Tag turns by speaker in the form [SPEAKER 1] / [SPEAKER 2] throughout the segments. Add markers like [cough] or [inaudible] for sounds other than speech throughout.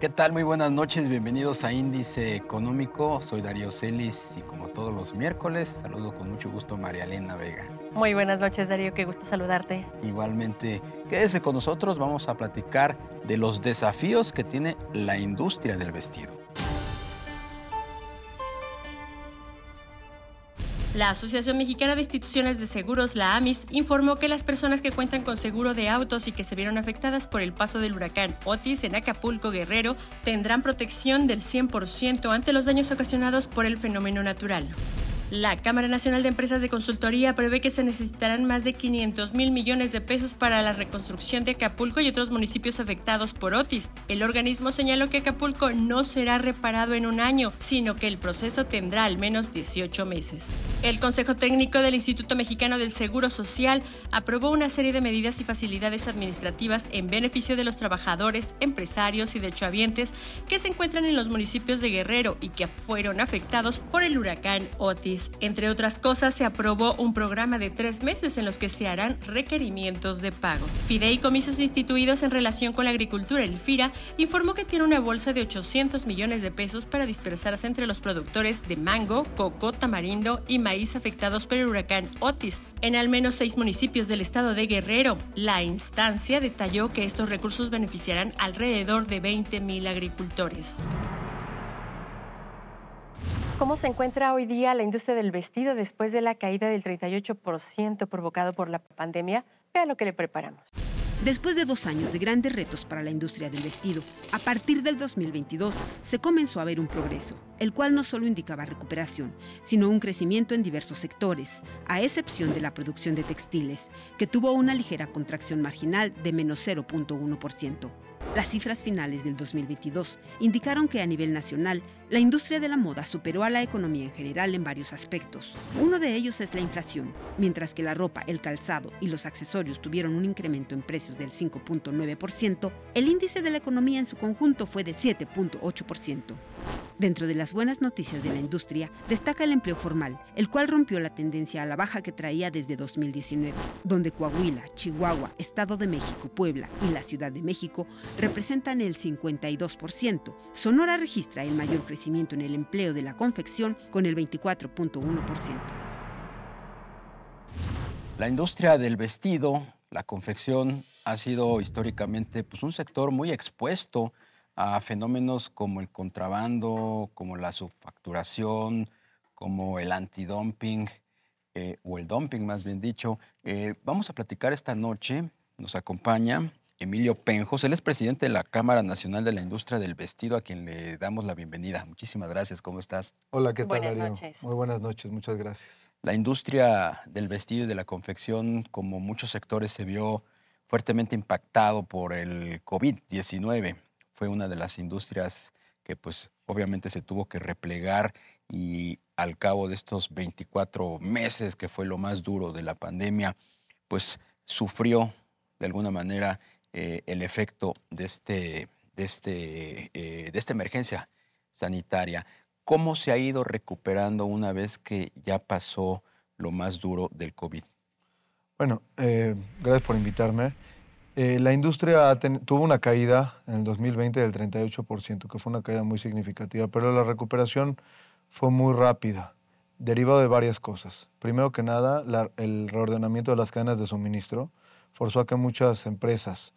[SPEAKER 1] ¿Qué tal? Muy buenas noches, bienvenidos a Índice Económico. Soy Darío Celis y como todos los miércoles, saludo con mucho gusto a María Elena Vega.
[SPEAKER 2] Muy buenas noches, Darío, qué gusto saludarte.
[SPEAKER 1] Igualmente, quédese con nosotros, vamos a platicar de los desafíos que tiene la industria del vestido.
[SPEAKER 2] La Asociación Mexicana de Instituciones de Seguros, la AMIS, informó que las personas que cuentan con seguro de autos y que se vieron afectadas por el paso del huracán Otis en Acapulco Guerrero tendrán protección del 100% ante los daños ocasionados por el fenómeno natural. La Cámara Nacional de Empresas de Consultoría prevé que se necesitarán más de 500 mil millones de pesos para la reconstrucción de Acapulco y otros municipios afectados por Otis. El organismo señaló que Acapulco no será reparado en un año, sino que el proceso tendrá al menos 18 meses. El Consejo Técnico del Instituto Mexicano del Seguro Social aprobó una serie de medidas y facilidades administrativas en beneficio de los trabajadores, empresarios y derechohabientes que se encuentran en los municipios de Guerrero y que fueron afectados por el huracán Otis. Entre otras cosas, se aprobó un programa de tres meses en los que se harán requerimientos de pago. Fideicomisos instituidos en relación con la agricultura, el FIRA, informó que tiene una bolsa de 800 millones de pesos para dispersarse entre los productores de mango, coco, tamarindo y maíz afectados por el huracán Otis en al menos seis municipios del estado de Guerrero. La instancia detalló que estos recursos beneficiarán alrededor de 20 mil agricultores. ¿Cómo se encuentra hoy día la industria del vestido después de la caída del 38% provocado por la pandemia? Vea lo que le preparamos. Después de dos años de grandes retos para la industria del vestido, a partir del 2022 se comenzó a ver un progreso, el cual no solo indicaba recuperación, sino un crecimiento en diversos sectores, a excepción de la producción de textiles, que tuvo una ligera contracción marginal de menos 0.1%. Las cifras finales del 2022 indicaron que a nivel nacional, la industria de la moda superó a la economía en general en varios aspectos. Uno de ellos es la inflación. Mientras que la ropa, el calzado y los accesorios tuvieron un incremento en precios del 5.9%, el índice de la economía en su conjunto fue de 7.8%. Dentro de las buenas noticias de la industria, destaca el empleo formal, el cual rompió la tendencia a la baja que traía desde 2019, donde Coahuila, Chihuahua, Estado de México, Puebla y la Ciudad de México representan el 52%. Sonora registra el mayor crecimiento en el empleo de la confección con el 24.1%.
[SPEAKER 1] La industria del
[SPEAKER 2] vestido,
[SPEAKER 1] la confección, ha sido históricamente pues, un sector muy expuesto a fenómenos como el contrabando, como la subfacturación, como el antidumping eh, o el dumping más bien dicho. Eh, vamos a platicar esta noche, nos acompaña Emilio Penjos, él es presidente de la Cámara Nacional de la Industria del Vestido, a quien le damos la bienvenida. Muchísimas gracias, ¿cómo estás?
[SPEAKER 3] Hola, ¿qué tal? Buenas noches. Muy buenas noches, muchas gracias.
[SPEAKER 1] La industria del vestido y de la confección, como muchos sectores, se vio fuertemente impactado por el COVID-19 fue una de las industrias que pues obviamente se tuvo que replegar y al cabo de estos 24 meses, que fue lo más duro de la pandemia, pues sufrió de alguna manera eh, el efecto de, este, este, eh, de esta emergencia sanitaria. ¿Cómo se ha ido recuperando una vez que ya pasó lo más duro del COVID?
[SPEAKER 3] Bueno, eh, gracias por invitarme. Eh, la industria tuvo una caída en el 2020 del 38%, que fue una caída muy significativa, pero la recuperación fue muy rápida, derivado de varias cosas. Primero que nada, el reordenamiento de las cadenas de suministro forzó a que muchas empresas,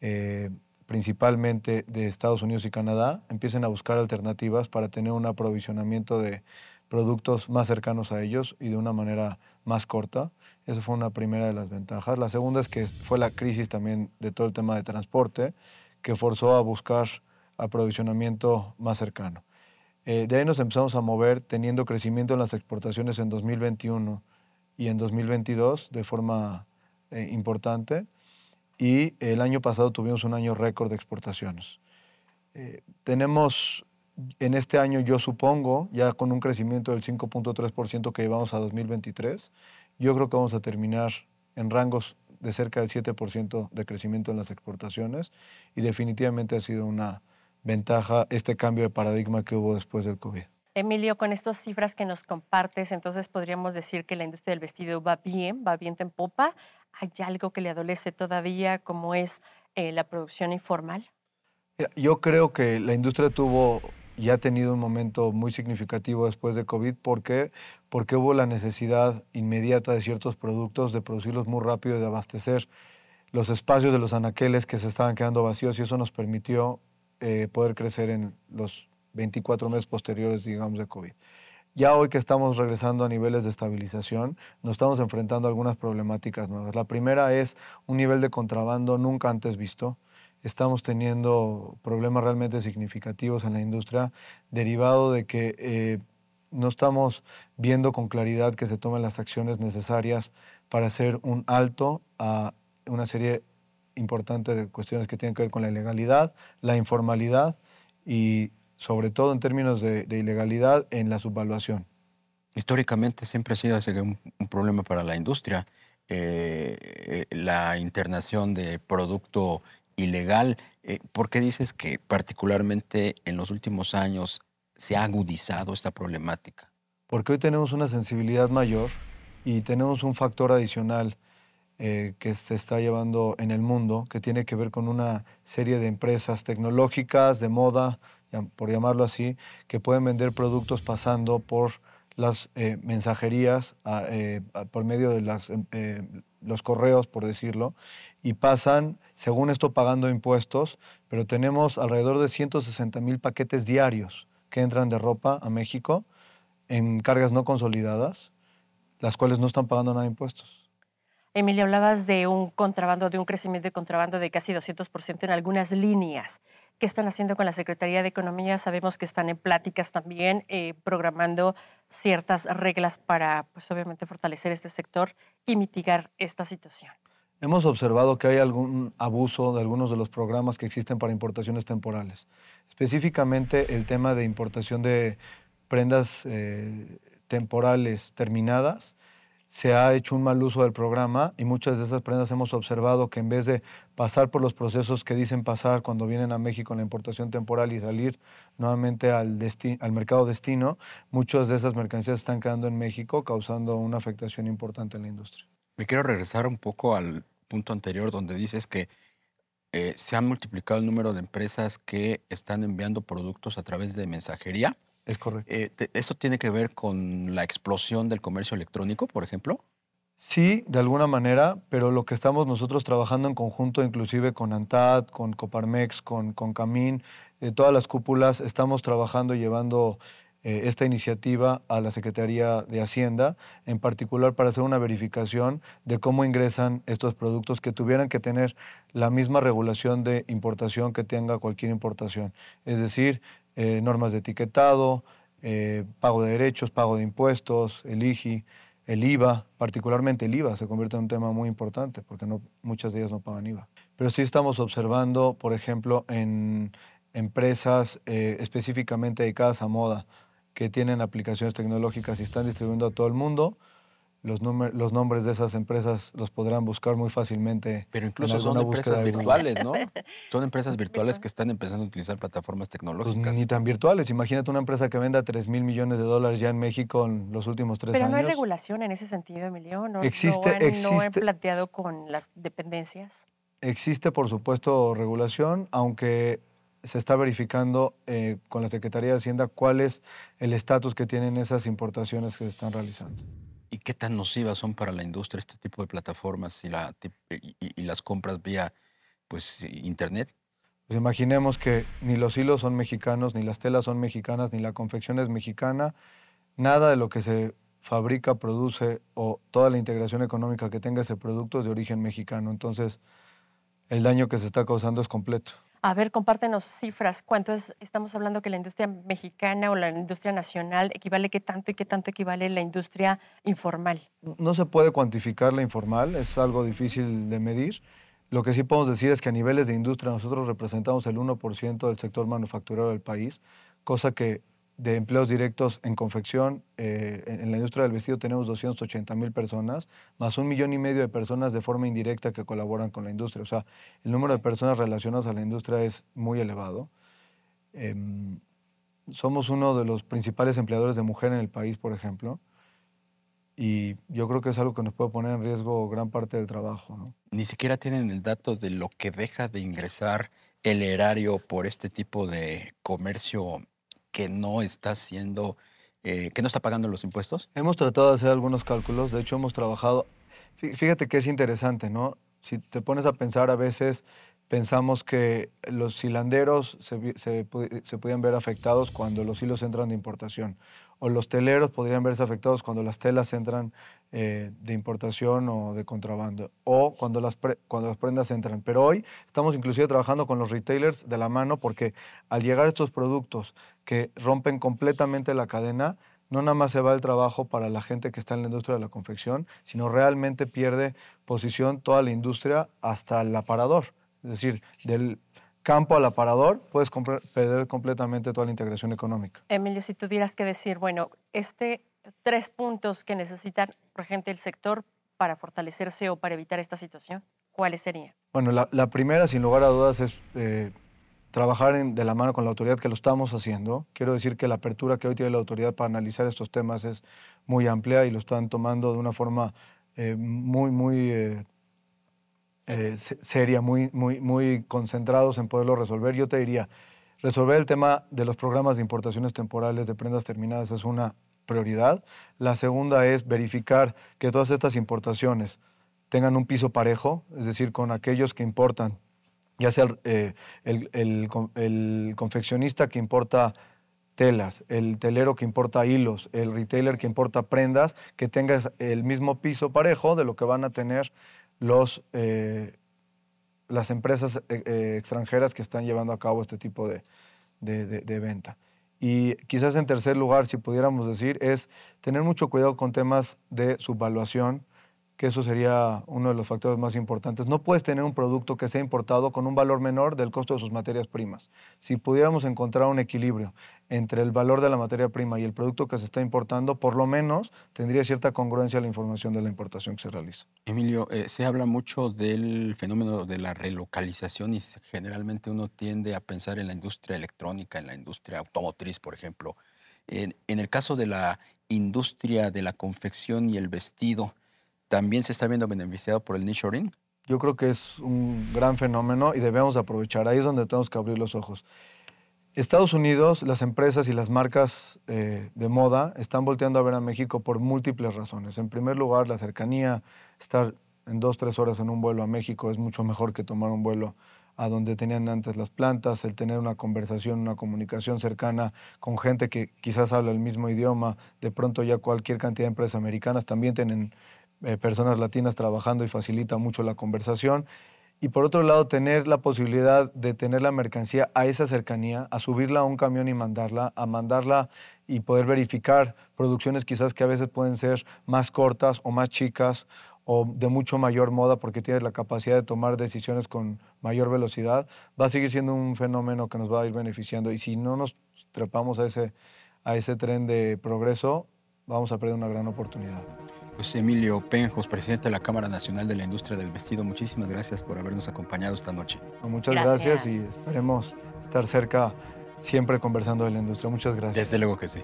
[SPEAKER 3] eh, principalmente de Estados Unidos y Canadá, empiecen a buscar alternativas para tener un aprovisionamiento de productos más cercanos a ellos y de una manera más corta. Esa fue una primera de las ventajas. La segunda es que fue la crisis también de todo el tema de transporte que forzó a buscar aprovisionamiento más cercano. Eh, de ahí nos empezamos a mover teniendo crecimiento en las exportaciones en 2021 y en 2022 de forma eh, importante y el año pasado tuvimos un año récord de exportaciones. Eh, tenemos en este año yo supongo, ya con un crecimiento del 5.3% que llevamos a 2023, yo creo que vamos a terminar en rangos de cerca del 7% de crecimiento en las exportaciones y definitivamente ha sido una ventaja este cambio de paradigma que hubo después del COVID.
[SPEAKER 2] Emilio, con estas cifras que nos compartes, entonces podríamos decir que la industria del vestido va bien, va bien en popa. ¿Hay algo que le adolece todavía, como es eh, la producción informal?
[SPEAKER 3] Yo creo que la industria tuvo y ha tenido un momento muy significativo después de COVID. ¿Por qué? Porque hubo la necesidad inmediata de ciertos productos, de producirlos muy rápido y de abastecer los espacios de los anaqueles que se estaban quedando vacíos y eso nos permitió eh, poder crecer en los 24 meses posteriores, digamos, de COVID. Ya hoy que estamos regresando a niveles de estabilización, nos estamos enfrentando a algunas problemáticas nuevas. La primera es un nivel de contrabando nunca antes visto estamos teniendo problemas realmente significativos en la industria, derivado de que eh, no estamos viendo con claridad que se tomen las acciones necesarias para hacer un alto a una serie importante de cuestiones que tienen que ver con la ilegalidad, la informalidad y sobre todo en términos de, ilegalidad en la subvaluación. Históricamente siempre ha sido un,
[SPEAKER 1] problema para la industria. Eh, eh, la internación de producto ilegal. Eh, ¿Por qué dices que particularmente en los últimos años se ha agudizado esta problemática?
[SPEAKER 3] Porque hoy tenemos una sensibilidad mayor y tenemos un factor adicional eh, que se está llevando en el mundo, que tiene que ver con una serie de empresas tecnológicas, de moda, por llamarlo así, que pueden vender productos pasando por las eh, mensajerías, ah, ah, por medio de las em, los correos, por decirlo, y pasan, según esto, pagando impuestos, pero tenemos alrededor de 160 mil paquetes diarios que entran de ropa a México en cargas no consolidadas, las cuales no están pagando nada de impuestos.
[SPEAKER 2] Emilio, hablabas de un contrabando, de un crecimiento de contrabando de casi 200% en algunas líneas qué están haciendo con la Secretaría de Economía. Sabemos que están en pláticas también, eh, programando ciertas reglas para, pues obviamente, fortalecer este sector y mitigar esta situación.
[SPEAKER 3] Hemos observado que hay algún abuso de algunos de los programas que existen para importaciones temporales, específicamente el tema de importación de prendas eh, temporales terminadas se ha hecho un mal uso del programa y muchas de esas prendas hemos observado que en vez de pasar por los procesos que dicen pasar cuando vienen a México en la importación temporal y salir nuevamente al, al mercado destino, muchas de esas mercancías están quedando en México causando una afectación importante en la industria.
[SPEAKER 1] Me quiero regresar un poco al punto anterior donde dices que eh, se ha multiplicado el número de empresas que están enviando productos a través de mensajería es correcto. Eh, ¿Eso tiene que ver con la explosión del comercio electrónico, por ejemplo?
[SPEAKER 3] Sí, de alguna manera, pero lo que estamos nosotros trabajando en conjunto, inclusive con ANTAD, con Coparmex, con, con Camín, de eh, todas las cúpulas, estamos trabajando y llevando eh, esta iniciativa a la Secretaría de Hacienda, en particular para hacer una verificación de cómo ingresan estos productos que tuvieran que tener la misma regulación de importación que tenga cualquier importación. Es decir, eh, normas de etiquetado, eh, pago de derechos, pago de impuestos, el IGI, el IVA, particularmente el IVA se convierte en un tema muy importante porque no, muchas de ellas no pagan IVA. Pero sí estamos observando, por ejemplo, en empresas eh, específicamente dedicadas a moda que tienen aplicaciones tecnológicas y están distribuyendo a todo el mundo, los, nombres de esas empresas los podrán buscar muy fácilmente. Pero incluso [laughs] son empresas virtuales, ¿no?
[SPEAKER 1] Son empresas virtuales que están empezando a utilizar plataformas tecnológicas.
[SPEAKER 3] Pues ni tan virtuales. Imagínate una empresa que venda 3 mil millones de dólares ya en México en los últimos tres años. Pero no hay
[SPEAKER 2] regulación en ese sentido, Emilio. No, existe, existe, planteado con las dependencias.
[SPEAKER 3] Existe, por supuesto, regulación, aunque se está verificando eh, con la Secretaría de Hacienda cuál es el estatus que tienen esas importaciones que se están realizando qué tan nocivas
[SPEAKER 1] son para la industria este tipo de plataformas y, las compras vía pues,
[SPEAKER 3] Internet? Pues, imaginemos que ni los hilos son mexicanos, ni las telas son mexicanas, ni la confección es mexicana. Nada de lo que se fabrica, produce o toda la integración económica que tenga ese producto es de origen mexicano. Entonces, el daño que se está causando es completo.
[SPEAKER 2] A ver, compártenos cifras. ¿Cuánto es, estamos hablando que la industria mexicana o la industria nacional equivale qué tanto y qué tanto equivale la industria informal?
[SPEAKER 3] No se puede cuantificar la informal, es algo difícil de medir. Lo que sí podemos decir es que a niveles de industria nosotros representamos el 1% del sector manufacturero del país, cosa que de empleos directos en confección, eh, en la industria del vestido tenemos 280 mil personas, más un millón y medio de personas de forma indirecta que colaboran con la industria. O sea, el número de personas relacionadas a la industria es muy elevado. Em, somos uno de los principales empleadores de mujer en el país, por ejemplo, y yo creo que es algo que nos puede poner en riesgo gran parte del trabajo.
[SPEAKER 1] Ni siquiera tienen el dato de lo que deja de ingresar el erario por este tipo de comercio que no está siendo, eh, que no está pagando los impuestos?
[SPEAKER 3] Hemos tratado de hacer algunos cálculos, de hecho hemos trabajado, fíjate que es interesante, ¿no? Si te pones a pensar a veces pensamos que los hilanderos se, se, ver afectados cuando los hilos entran de importación, o los teleros podrían verse afectados cuando las telas entran eh, de importación o de contrabando, o cuando las, cuando las prendas entran. Pero hoy estamos inclusive trabajando con los retailers de la mano porque al llegar estos productos que rompen completamente la cadena, no nada más se va el trabajo para la gente que está en la industria de la confección, sino realmente pierde posición toda la industria hasta el aparador. Es decir, del campo al aparador puedes perder completamente toda la integración económica.
[SPEAKER 2] Emilio, si tú tuvieras que decir, bueno, este tres puntos que necesitan urgente el sector para fortalecerse o para evitar esta situación? ¿Cuáles serían?
[SPEAKER 3] Bueno, la, primera, sin lugar a dudas, es eh, trabajar de la mano con la autoridad, que lo estamos haciendo. Quiero decir que la apertura que hoy tiene la autoridad para analizar estos temas es muy amplia y lo están tomando de una forma eh, muy, muy... Eh, seria, muy, muy, muy concentrados en poderlo resolver. Yo te diría, resolver el tema de los programas de importaciones temporales de prendas terminadas es una prioridad. La segunda es verificar que todas estas importaciones tengan un piso parejo, es decir, con aquellos que importan, ya sea el, eh, confeccionista que importa telas, el telero que importa hilos, el retailer que importa prendas, que tenga el mismo piso parejo de lo que van a tener los, eh, las empresas eh, extranjeras que están llevando a cabo este tipo de venta. Y quizás en tercer lugar, si pudiéramos decir, es tener mucho cuidado con temas de subvaluación, que eso sería uno de los factores más importantes. No puedes tener un producto que sea importado con un valor menor del costo de sus materias primas. Si pudiéramos encontrar un equilibrio entre el valor de la materia prima y el producto que se está importando, por lo menos tendría cierta congruencia la información de la importación que se realiza.
[SPEAKER 1] Emilio, eh, se habla mucho del fenómeno de la relocalización y generalmente uno tiende a pensar en la industria electrónica, en la industria automotriz, por ejemplo. en el caso de la industria de la confección y el vestido,
[SPEAKER 3] también se está viendo beneficiado por el ring? Yo creo que es un gran fenómeno y debemos aprovechar. Ahí es donde tenemos que abrir los ojos. Estados Unidos, las empresas y las marcas eh, de moda están volteando a ver a México por múltiples razones. En primer lugar, la cercanía, estar en dos, tres horas en un vuelo a México es mucho mejor que tomar un vuelo a donde tenían antes las plantas, el tener una conversación, una comunicación cercana con gente que quizás habla el mismo idioma. De pronto ya cualquier cantidad de empresas americanas también tienen eh, personas latinas trabajando y facilita mucho la conversación. Y por otro lado, tener la posibilidad de tener la mercancía a esa cercanía, a subirla a un camión y mandarla, a mandarla y poder verificar producciones quizás que a veces pueden ser más cortas o más chicas o de mucho mayor moda porque tienes la capacidad de tomar decisiones con mayor velocidad, va a seguir siendo un fenómeno que nos va a ir beneficiando. Y si no nos trepamos a ese, a ese tren de progreso, vamos a perder una gran oportunidad.
[SPEAKER 1] Pues Emilio Penjos, presidente de la Cámara Nacional de la Industria del Vestido, muchísimas gracias por habernos acompañado esta noche.
[SPEAKER 3] Muchas gracias, gracias y esperemos estar cerca siempre conversando de la industria. Muchas gracias. Desde luego que sí.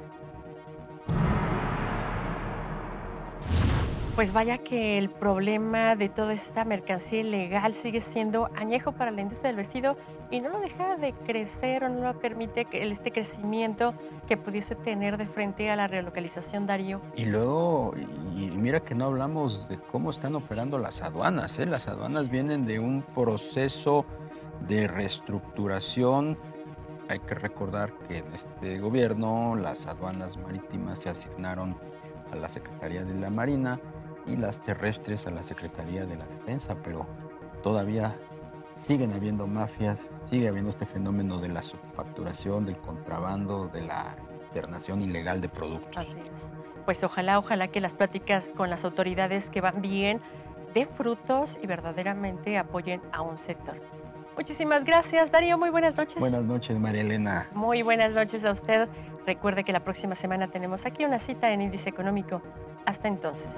[SPEAKER 2] Pues vaya que el problema de toda esta mercancía ilegal sigue siendo añejo para la industria del vestido y no lo deja de crecer o no lo permite que este crecimiento que pudiese tener de frente a la relocalización, Darío.
[SPEAKER 1] Y luego, mira que no hablamos de cómo están operando las aduanas. ¿eh? Las aduanas vienen de un proceso de reestructuración. Hay que recordar que en este gobierno las aduanas marítimas se asignaron a la Secretaría de la Marina y las terrestres a la Secretaría de la Defensa, pero todavía siguen habiendo mafias, sigue habiendo este fenómeno de la subfacturación, del contrabando, de la internación ilegal de productos.
[SPEAKER 2] Así es. Pues ojalá, ojalá que las pláticas con las autoridades que van bien den frutos y verdaderamente apoyen a un sector. Muchísimas gracias, Darío. Muy buenas noches. Buenas
[SPEAKER 1] noches, María Elena.
[SPEAKER 2] Muy buenas noches a usted. Recuerde que la próxima semana tenemos aquí una cita en Índice Económico. Hasta entonces.